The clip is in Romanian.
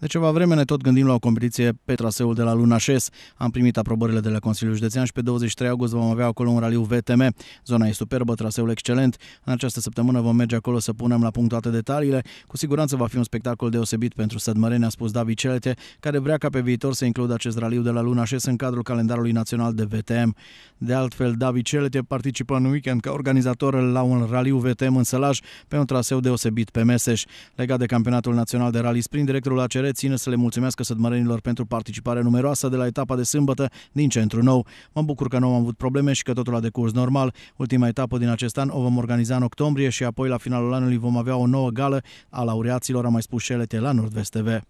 De ceva vreme ne tot gândim la o competiție pe traseul de la Luna 6. Am primit aprobările de la Consiliul Județean și pe 23 august vom avea acolo un raliu VTM. Zona e superbă, traseul excelent. În această săptămână vom merge acolo să punem la punct toate detaliile. Cu siguranță va fi un spectacol deosebit pentru sădmăreni, a spus David Celete, care vrea ca pe viitor să includă acest raliu de la Luna 6 în cadrul calendarului național de VTM. De altfel, David Celete participă în weekend ca organizator la un raliu VTM în Sălaj pe un traseu deosebit pe Meseș. Legat de campionatul național de rally sprint, directorul ACR USR țină să le mulțumească sădmărenilor pentru participare numeroasă de la etapa de sâmbătă din Centru Nou. Mă bucur că nu am avut probleme și că totul a decurs normal. Ultima etapă din acest an o vom organiza în octombrie și apoi la finalul anului vom avea o nouă gală a laureaților, a mai spus Șelete la Nord-Vest TV.